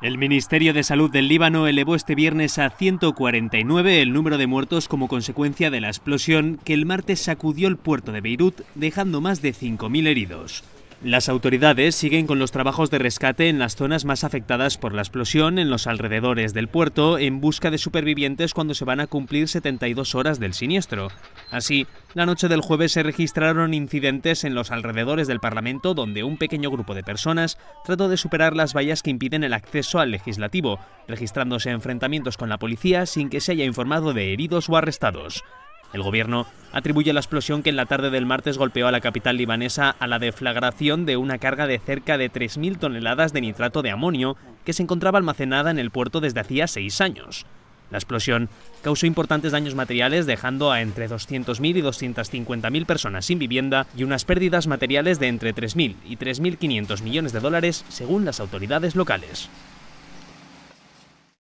El Ministerio de Salud del Líbano elevó este viernes a 149 el número de muertos como consecuencia de la explosión que el martes sacudió el puerto de Beirut, dejando más de 5.000 heridos. Las autoridades siguen con los trabajos de rescate en las zonas más afectadas por la explosión, en los alrededores del puerto, en busca de supervivientes cuando se van a cumplir 72 horas del siniestro. Así, la noche del jueves se registraron incidentes en los alrededores del Parlamento donde un pequeño grupo de personas trató de superar las vallas que impiden el acceso al legislativo, registrándose enfrentamientos con la policía sin que se haya informado de heridos o arrestados. El gobierno atribuye la explosión que en la tarde del martes golpeó a la capital libanesa a la deflagración de una carga de cerca de 3.000 toneladas de nitrato de amonio que se encontraba almacenada en el puerto desde hacía seis años. La explosión causó importantes daños materiales dejando a entre 200.000 y 250.000 personas sin vivienda y unas pérdidas materiales de entre 3.000 y 3.500 millones de dólares según las autoridades locales.